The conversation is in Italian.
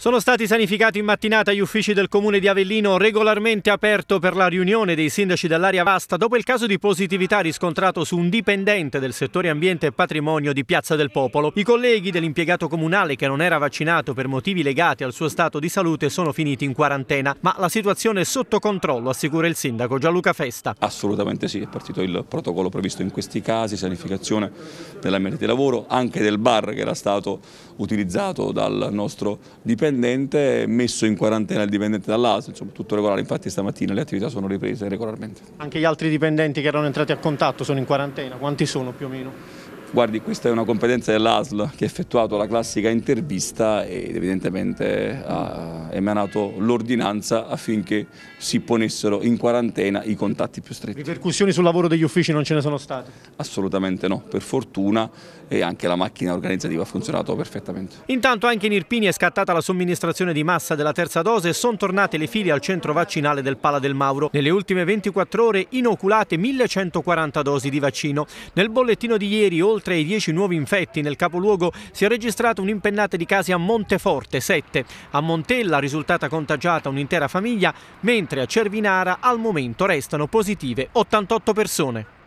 Sono stati sanificati in mattinata gli uffici del comune di Avellino regolarmente aperto per la riunione dei sindaci dell'area vasta dopo il caso di positività riscontrato su un dipendente del settore ambiente e patrimonio di Piazza del Popolo. I colleghi dell'impiegato comunale che non era vaccinato per motivi legati al suo stato di salute sono finiti in quarantena, ma la situazione è sotto controllo, assicura il sindaco Gianluca Festa. Assolutamente sì, è partito il protocollo previsto in questi casi, sanificazione dell'ambiente di lavoro, anche del bar che era stato utilizzato dal nostro dipendente dipendente messo in quarantena il dipendente dall'ASL, insomma tutto regolare, infatti stamattina le attività sono riprese regolarmente. Anche gli altri dipendenti che erano entrati a contatto sono in quarantena, quanti sono più o meno? Guardi, questa è una competenza dell'ASL che ha effettuato la classica intervista ed evidentemente ha emanato l'ordinanza affinché si ponessero in quarantena i contatti più stretti. Ripercussioni sul lavoro degli uffici non ce ne sono state? Assolutamente no, per fortuna e anche la macchina organizzativa ha funzionato perfettamente. Intanto anche in Irpini è scattata la somministrazione di massa della terza dose e sono tornate le file al centro vaccinale del Pala del Mauro. Nelle ultime 24 ore inoculate 1140 dosi di vaccino. Nel bollettino di ieri oltre oltre i 10 nuovi infetti nel capoluogo si è registrata un'impennata di casi a Monteforte, 7. A Montella è risultata contagiata un'intera famiglia, mentre a Cervinara al momento restano positive 88 persone.